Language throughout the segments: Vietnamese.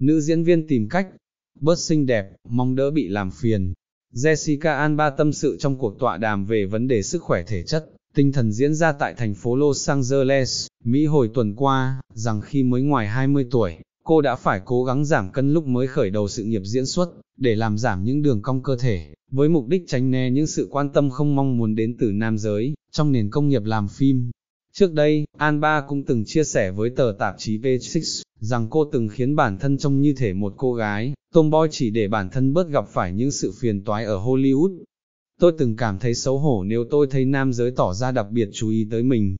Nữ diễn viên tìm cách, bớt xinh đẹp, mong đỡ bị làm phiền. Jessica Alba tâm sự trong cuộc tọa đàm về vấn đề sức khỏe thể chất, tinh thần diễn ra tại thành phố Los Angeles, Mỹ hồi tuần qua, rằng khi mới ngoài 20 tuổi, cô đã phải cố gắng giảm cân lúc mới khởi đầu sự nghiệp diễn xuất, để làm giảm những đường cong cơ thể, với mục đích tránh né những sự quan tâm không mong muốn đến từ nam giới, trong nền công nghiệp làm phim, Trước đây, An Ba cũng từng chia sẻ với tờ tạp chí V6 rằng cô từng khiến bản thân trông như thể một cô gái, tomboy chỉ để bản thân bớt gặp phải những sự phiền toái ở Hollywood. Tôi từng cảm thấy xấu hổ nếu tôi thấy nam giới tỏ ra đặc biệt chú ý tới mình.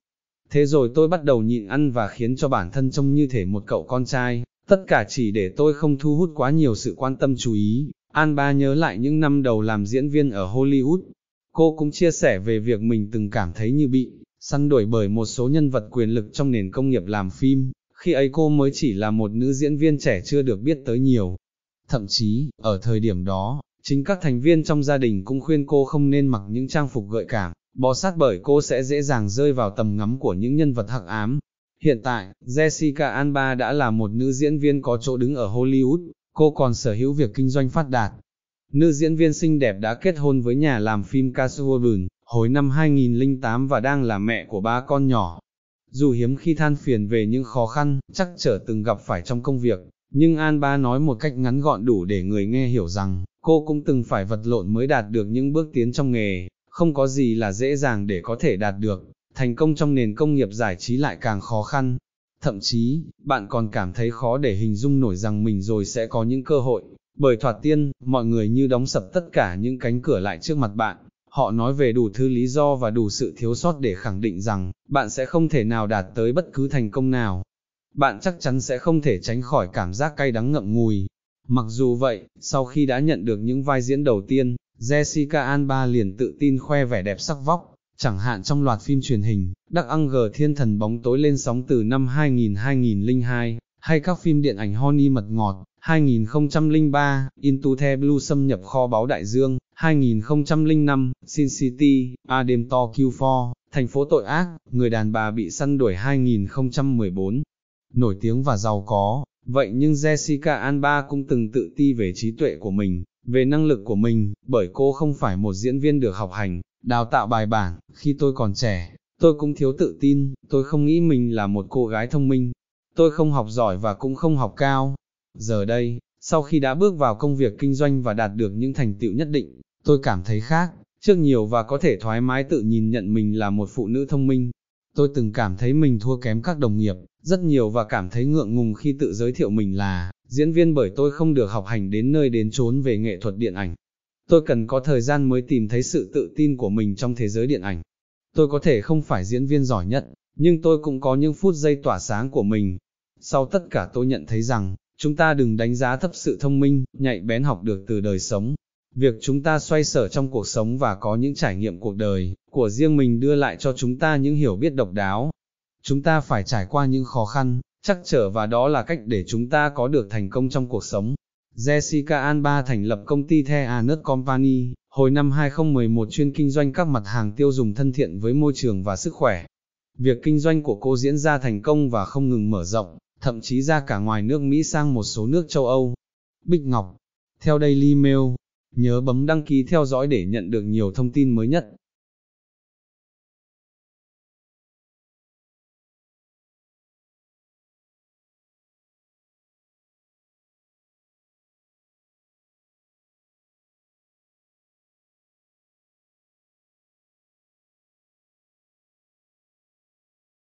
Thế rồi tôi bắt đầu nhịn ăn và khiến cho bản thân trông như thể một cậu con trai, tất cả chỉ để tôi không thu hút quá nhiều sự quan tâm chú ý. An Ba nhớ lại những năm đầu làm diễn viên ở Hollywood. Cô cũng chia sẻ về việc mình từng cảm thấy như bị săn đuổi bởi một số nhân vật quyền lực trong nền công nghiệp làm phim, khi ấy cô mới chỉ là một nữ diễn viên trẻ chưa được biết tới nhiều. Thậm chí, ở thời điểm đó, chính các thành viên trong gia đình cũng khuyên cô không nên mặc những trang phục gợi cảm, bó sát bởi cô sẽ dễ dàng rơi vào tầm ngắm của những nhân vật hắc ám. Hiện tại, Jessica Alba đã là một nữ diễn viên có chỗ đứng ở Hollywood, cô còn sở hữu việc kinh doanh phát đạt, Nữ diễn viên xinh đẹp đã kết hôn với nhà làm phim Casworden, hồi năm 2008 và đang là mẹ của ba con nhỏ. Dù hiếm khi than phiền về những khó khăn, chắc trở từng gặp phải trong công việc, nhưng An Ba nói một cách ngắn gọn đủ để người nghe hiểu rằng, cô cũng từng phải vật lộn mới đạt được những bước tiến trong nghề, không có gì là dễ dàng để có thể đạt được, thành công trong nền công nghiệp giải trí lại càng khó khăn. Thậm chí, bạn còn cảm thấy khó để hình dung nổi rằng mình rồi sẽ có những cơ hội, bởi thoạt tiên, mọi người như đóng sập tất cả những cánh cửa lại trước mặt bạn, họ nói về đủ thứ lý do và đủ sự thiếu sót để khẳng định rằng, bạn sẽ không thể nào đạt tới bất cứ thành công nào. Bạn chắc chắn sẽ không thể tránh khỏi cảm giác cay đắng ngậm ngùi. Mặc dù vậy, sau khi đã nhận được những vai diễn đầu tiên, Jessica Alba liền tự tin khoe vẻ đẹp sắc vóc, chẳng hạn trong loạt phim truyền hình, Đắc gờ Thiên Thần Bóng Tối lên sóng từ năm 2000-2002, hay các phim điện ảnh Honey Mật Ngọt, 2003, Into the Blue xâm nhập kho báu Đại Dương, 2005, Sin City, A đêm to Q4, thành phố tội ác, người đàn bà bị săn đuổi 2014. Nổi tiếng và giàu có, vậy nhưng Jessica Alba cũng từng tự ti về trí tuệ của mình, về năng lực của mình, bởi cô không phải một diễn viên được học hành, đào tạo bài bản, khi tôi còn trẻ, tôi cũng thiếu tự tin, tôi không nghĩ mình là một cô gái thông minh. Tôi không học giỏi và cũng không học cao, Giờ đây, sau khi đã bước vào công việc kinh doanh và đạt được những thành tựu nhất định, tôi cảm thấy khác, trước nhiều và có thể thoải mái tự nhìn nhận mình là một phụ nữ thông minh. Tôi từng cảm thấy mình thua kém các đồng nghiệp, rất nhiều và cảm thấy ngượng ngùng khi tự giới thiệu mình là diễn viên bởi tôi không được học hành đến nơi đến chốn về nghệ thuật điện ảnh. Tôi cần có thời gian mới tìm thấy sự tự tin của mình trong thế giới điện ảnh. Tôi có thể không phải diễn viên giỏi nhất, nhưng tôi cũng có những phút giây tỏa sáng của mình. Sau tất cả tôi nhận thấy rằng, Chúng ta đừng đánh giá thấp sự thông minh, nhạy bén học được từ đời sống. Việc chúng ta xoay sở trong cuộc sống và có những trải nghiệm cuộc đời, của riêng mình đưa lại cho chúng ta những hiểu biết độc đáo. Chúng ta phải trải qua những khó khăn, chắc trở và đó là cách để chúng ta có được thành công trong cuộc sống. Jessica Alba thành lập công ty The Anut Company, hồi năm 2011 chuyên kinh doanh các mặt hàng tiêu dùng thân thiện với môi trường và sức khỏe. Việc kinh doanh của cô diễn ra thành công và không ngừng mở rộng, thậm chí ra cả ngoài nước Mỹ sang một số nước châu Âu. Bích Ngọc, theo Daily Mail, nhớ bấm đăng ký theo dõi để nhận được nhiều thông tin mới nhất.